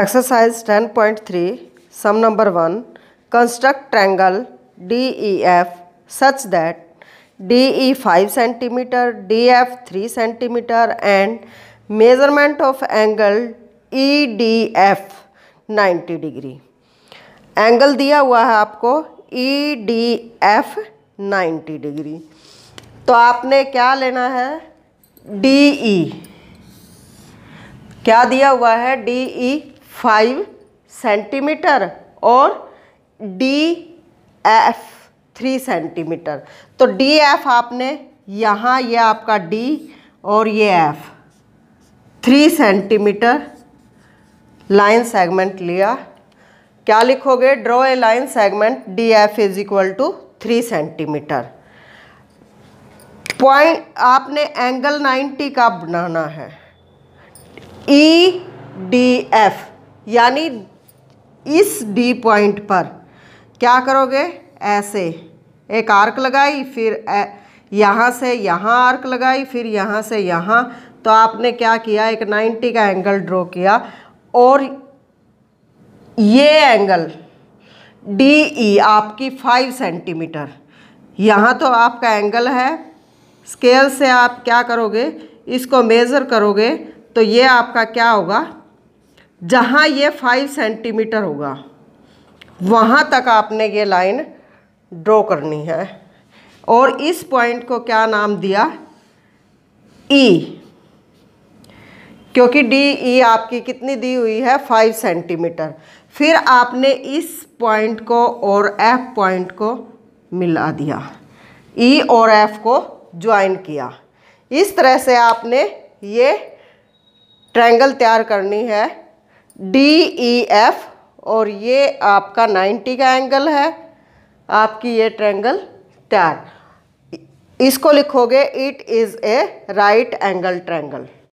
Exercise ten point three sum number one construct triangle D E F such that D E five centimetre D F three centimetre and measurement of angle E D F ninety degree angle दिया हुआ है आपको E D F ninety degree तो आपने क्या लेना है D E e. क्या दिया हुआ है D E e five centimetre और डी एफ थ्री सेंटीमीटर तो डी एफ आपने यहाँ ये आपका डी और ये F three centimetre line segment लिया क्या लिखोगे draw a line segment D F is equal to three centimetre point आपने एंगल 90 का बनाना है ई डी एफ यानी इस डी पॉइंट पर क्या करोगे ऐसे एक आर्क लगाई फिर यहाँ से यहाँ आर्क लगाई फिर यहाँ से यहाँ तो आपने क्या किया एक 90 का एंगल ड्रॉ किया और ये एंगल डी ई आपकी 5 सेंटीमीटर यहाँ तो आपका एंगल है स्केल से आप क्या करोगे इसको मेज़र करोगे तो ये आपका क्या होगा जहाँ ये फाइव सेंटीमीटर होगा वहाँ तक आपने ये लाइन ड्रॉ करनी है और इस पॉइंट को क्या नाम दिया ई e. क्योंकि डी ई e आपकी कितनी दी हुई है फाइव सेंटीमीटर फिर आपने इस पॉइंट को और एफ पॉइंट को मिला दिया ई e और एफ को ज्वाइन किया इस तरह से आपने ये ट्रायंगल तैयार करनी है डी ई एफ और ये आपका 90 का एंगल है आपकी ये ट्रैंगल टैन इसको लिखोगे it is a right angle triangle